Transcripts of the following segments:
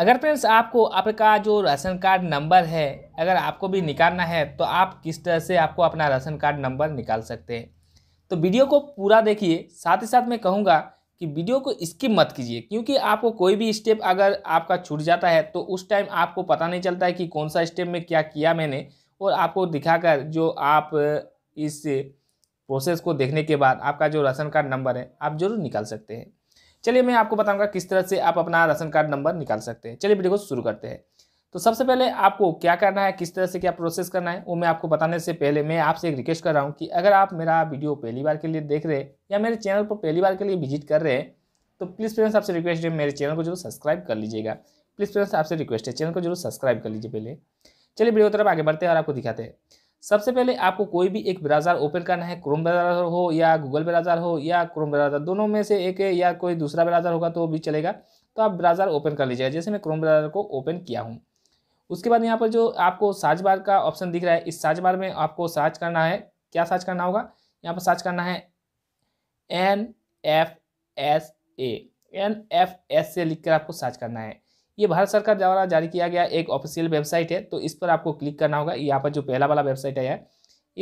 अगर फ्रेंड्स आपको आपका जो राशन कार्ड नंबर है अगर आपको भी निकालना है तो आप किस तरह से आपको अपना राशन कार्ड नंबर निकाल सकते हैं तो वीडियो को पूरा देखिए साथ ही साथ मैं कहूँगा कि वीडियो को स्किप मत कीजिए क्योंकि आपको कोई भी स्टेप अगर आपका छूट जाता है तो उस टाइम आपको पता नहीं चलता है कि कौन सा स्टेप में क्या किया मैंने और आपको दिखाकर जो आप इस प्रोसेस को देखने के बाद आपका जो राशन कार्ड नंबर है आप जरूर निकाल सकते हैं चलिए मैं आपको बताऊंगा किस तरह से आप अपना राशन कार्ड नंबर निकाल सकते हैं चलिए वीडियो को शुरू करते हैं तो सबसे पहले आपको क्या करना है किस तरह से क्या प्रोसेस करना है वो मैं आपको बताने से पहले मैं आपसे एक रिक्वेस्ट कर रहा हूँ कि अगर आप मेरा वीडियो पहली बार के लिए देख रहे हैं या मेरे चैनल पर पहली बार के लिए विजिट कर रहे हैं तो प्लीज़ फ्रेंड्स आपसे रिक्वेस्ट है मेरे चैनल को जरूर सब्सक्राइब कर लीजिएगा प्लीज़ फ्रेंड्स आपसे रिक्वेस्ट है चैनल को जरूर सब्सक्राइब कर लीजिए पहले चलिए वीडियो तरफ आगे बढ़ते हैं और आपको दिखाते हैं सबसे पहले आपको कोई भी एक ब्राउज़र ओपन करना है क्रोम ब्राउज़र हो या गूगल ब्राउज़र हो या क्रोम ब्राउज़र दोनों में से एक या कोई दूसरा ब्राउज़र होगा तो भी चलेगा तो आप ब्राउज़र ओपन कर लीजिएगा जैसे मैं क्रोम ब्राउज़र को ओपन किया हूँ उसके बाद यहाँ पर जो आपको सर्च बार का ऑप्शन दिख रहा है इस सर्च बार में आपको सर्च करना है क्या सर्च करना होगा यहाँ पर सर्च करना है N F S A N F S से लिख कर आपको सर्च करना है ये भारत सरकार द्वारा जारी किया गया एक ऑफिशियल वेबसाइट है तो इस पर आपको क्लिक करना होगा यहाँ पर जो पहला वाला वेबसाइट है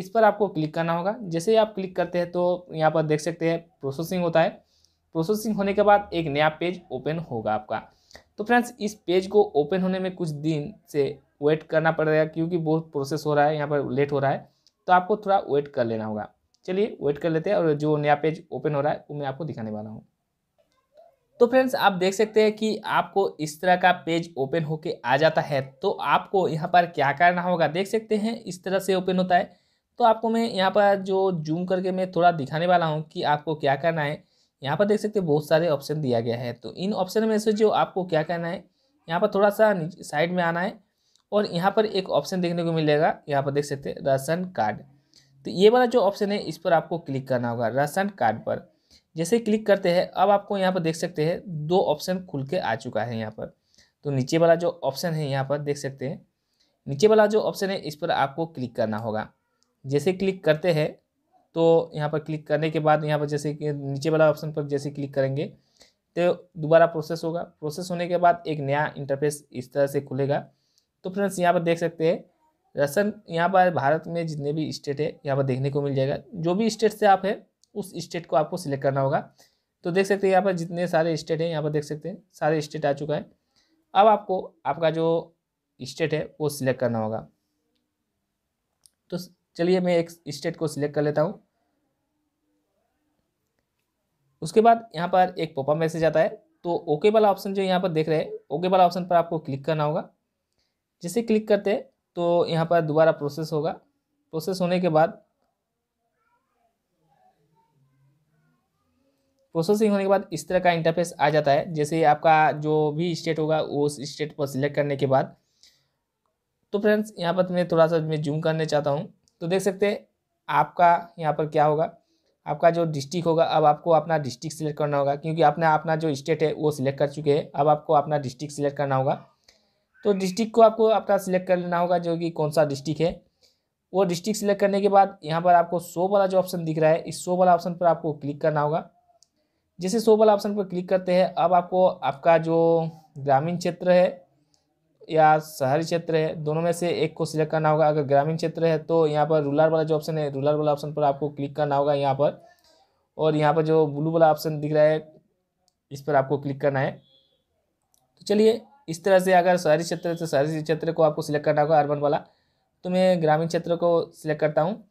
इस पर आपको क्लिक करना होगा जैसे ही आप क्लिक करते हैं तो यहाँ पर देख सकते हैं प्रोसेसिंग होता है प्रोसेसिंग होने के बाद एक नया पेज ओपन होगा आपका तो फ्रेंड्स इस पेज को ओपन होने में कुछ दिन से वेट करना पड़ेगा क्योंकि बहुत प्रोसेस हो रहा है यहाँ पर लेट हो रहा है तो आपको थोड़ा वेट कर लेना होगा चलिए वेट कर लेते हैं और जो नया पेज ओपन हो रहा है वो मैं आपको दिखाने वाला हूँ तो फ्रेंड्स आप देख सकते हैं कि आपको इस तरह का पेज ओपन होके आ जाता है तो आपको यहाँ पर क्या करना होगा देख सकते हैं इस तरह से ओपन होता है तो आपको मैं यहाँ पर जो जूम करके मैं थोड़ा दिखाने वाला हूँ कि आपको क्या करना है यहाँ पर देख सकते हैं बहुत सारे ऑप्शन दिया गया है तो इन ऑप्शन में से जो आपको क्या करना है यहाँ पर थोड़ा सा साइड में आना है और यहाँ पर एक ऑप्शन देखने को मिलेगा यहाँ पर देख सकते हैं राशन कार्ड तो ये वाला जो ऑप्शन है इस पर आपको क्लिक करना होगा राशन कार्ड पर जैसे क्लिक करते हैं अब आपको यहाँ पर देख सकते हैं दो ऑप्शन खुल के आ चुका है यहाँ पर तो नीचे वाला जो ऑप्शन है यहाँ पर देख सकते हैं नीचे वाला जो ऑप्शन है इस पर आपको क्लिक करना होगा जैसे क्लिक करते हैं तो यहाँ पर क्लिक करने के बाद यहाँ पर जैसे कि नीचे वाला ऑप्शन पर जैसे क्लिक करेंगे तो दोबारा प्रोसेस होगा प्रोसेस होने के बाद एक नया इंटरफेस इस तरह से खुलेगा तो फ्रेंड्स यहाँ पर देख सकते हैं रसन यहाँ पर भारत में जितने भी स्टेट है यहाँ पर देखने को मिल जाएगा जो भी स्टेट से आप हैं उस स्टेट को आपको सिलेक्ट करना होगा तो देख सकते हैं यहाँ पर जितने सारे स्टेट हैं यहाँ पर देख सकते हैं सारे स्टेट आ चुका है अब आपको आपका जो स्टेट है वो सिलेक्ट करना होगा तो चलिए मैं एक स्टेट को सिलेक्ट कर लेता हूँ उसके बाद यहाँ पर एक पोपा मैसेज आता है तो ओके वाला ऑप्शन जो यहाँ पर देख रहे हैं ओके वाला ऑप्शन पर आपको क्लिक करना होगा जैसे क्लिक करते हैं तो यहाँ पर दोबारा प्रोसेस होगा प्रोसेस होने के बाद प्रोसेसिंग होने के बाद इस तरह का इंटरफेस आ जाता है जैसे आपका जो भी स्टेट होगा उस स्टेट पर सिलेक्ट करने के बाद तो फ्रेंड्स यहाँ पर मैं थोड़ा सा मैं जूम करने चाहता हूँ तो देख सकते हैं आपका यहाँ पर क्या होगा आपका जो डिस्ट्रिक्ट होगा अब आपको अपना डिस्ट्रिक्ट सिलेक्ट करना होगा क्योंकि आपने अपना जो स्टेट है वो सिलेक्ट कर चुके हैं अब आपको अपना डिस्ट्रिक्ट सिलेक्ट करना होगा तो डिस्ट्रिक्ट को आपको अपना सिलेक्ट कर लेना होगा जो कि कौन सा डिस्ट्रिक्ट है वो डिस्ट्रिक्ट सिलेक्ट करने के बाद यहाँ पर आपको शो वाला जो ऑप्शन दिख रहा है इस शो वाला ऑप्शन पर आपको क्लिक करना होगा जैसे शो वाला ऑप्शन पर क्लिक करते हैं अब आपको आपका जो ग्रामीण क्षेत्र है या शहरी क्षेत्र है दोनों में से एक को सिलेक्ट करना होगा अगर ग्रामीण क्षेत्र है तो यहाँ पर रूलर वाला जो ऑप्शन है रूलर वाला ऑप्शन पर आपको क्लिक करना होगा यहाँ पर और यहाँ पर जो ब्लू वाला ऑप्शन दिख रहा है इस पर आपको क्लिक करना है तो चलिए इस तरह से अगर शहरी क्षेत्र तो शहरी क्षेत्र को आपको सिलेक्ट करना होगा अर्बन वाला तो मैं ग्रामीण क्षेत्र को सिलेक्ट करता हूँ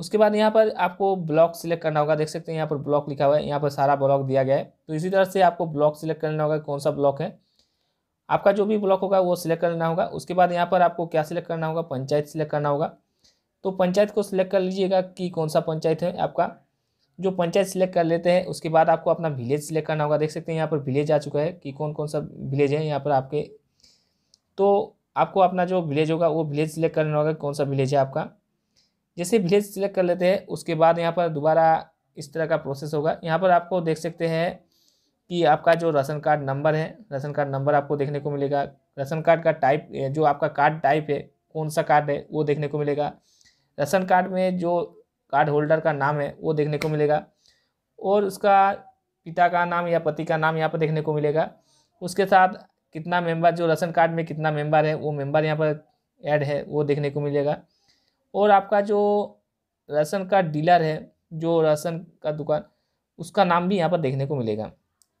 उसके बाद यहाँ पर आपको ब्लॉक सिलेक्ट करना होगा देख सकते हैं यहाँ पर ब्लॉक लिखा हुआ है यहाँ पर सारा ब्लॉक दिया गया है तो इसी तरह से आपको ब्लॉक सिलेक्ट करना होगा कौन सा ब्लॉक है आपका जो भी ब्लॉक होगा वो सिलेक्ट करना होगा उसके बाद यहाँ पर आपको क्या सिलेक्ट करना होगा पंचायत सिलेक्ट करना होगा तो पंचायत को सिलेक्ट कर लीजिएगा कि कौन सा पंचायत है आपका जो पंचायत सिलेक्ट कर लेते हैं उसके बाद आपको अपना विलेज सिलेक्ट करना होगा देख सकते हैं यहाँ पर विलेज आ चुका है कि कौन कौन सा विलेज है यहाँ पर आपके तो आपको अपना जो विलेज होगा वो विलेज सिलेक्ट करना होगा कौन सा विलेज है आपका जैसे विलेज सिलेक्ट कर लेते हैं उसके बाद यहाँ पर दोबारा इस तरह का प्रोसेस होगा यहाँ पर आपको देख सकते हैं कि आपका जो राशन कार्ड नंबर है राशन कार्ड नंबर आपको देखने को मिलेगा राशन कार्ड का टाइप जो आपका कार्ड टाइप है कौन सा कार्ड है वो देखने को मिलेगा राशन कार्ड में जो कार्ड होल्डर का नाम है वो देखने को मिलेगा और उसका पिता का नाम या पति का नाम यहाँ पर देखने को मिलेगा उसके साथ कितना मेंबर जो राशन कार्ड में कितना मेंबर है वो मेंबर यहाँ पर ऐड है वो देखने को मिलेगा और आपका जो राशन का डीलर है जो राशन का दुकान उसका नाम भी यहाँ पर देखने को मिलेगा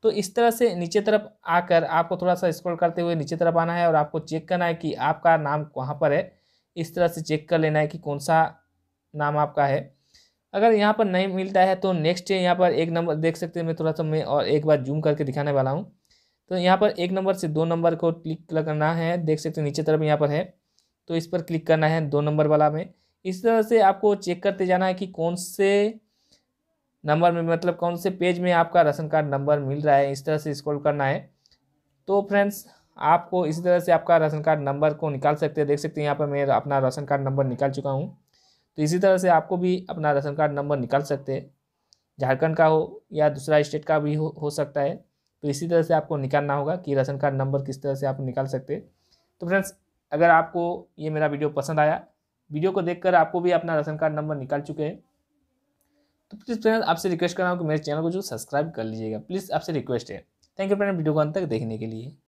तो इस तरह से नीचे तरफ आकर आपको थोड़ा सा स्क्रॉल करते हुए नीचे तरफ आना है और आपको चेक करना है कि आपका नाम कहाँ पर है इस तरह से चेक कर लेना है कि कौन सा नाम आपका है अगर यहाँ पर नहीं मिलता है तो नेक्स्ट यहाँ पर एक नंबर देख सकते हैं मैं थोड़ा सा मैं और एक बार जूम करके दिखाने वाला हूँ तो यहाँ पर एक नंबर से दो नंबर को क्लिक करना है देख सकते हैं नीचे तरफ यहाँ पर है तो इस पर क्लिक करना है दो नंबर वाला में इस तरह से आपको चेक करते जाना है कि कौन से नंबर में मतलब कौन से पेज में आपका राशन कार्ड नंबर मिल रहा है इस तरह से स्क्रॉल करना है तो फ्रेंड्स आपको इसी तरह से आपका राशन कार्ड नंबर को निकाल सकते हैं देख सकते हैं यहाँ पर मैं अपना राशन कार्ड नंबर निकाल चुका हूँ तो इसी तरह से आपको भी अपना राशन कार्ड नंबर निकाल सकते हैं झारखंड का हो या दूसरा स्टेट का भी हो, हो सकता है तो इसी तरह से आपको निकालना होगा कि राशन कार्ड नंबर किस तरह से आप निकाल सकते तो फ्रेंड्स अगर आपको ये मेरा वीडियो पसंद आया वीडियो को देखकर आपको भी अपना राशन कार्ड नंबर निकाल चुके हैं तो प्लीज़ फ्रेंड आपसे रिक्वेस्ट कर रहा हूँ कि मेरे चैनल को जो सब्सक्राइब कर लीजिएगा प्लीज़ आपसे रिक्वेस्ट है थैंक यू फ्रेंड वीडियो को अंत तक देखने के लिए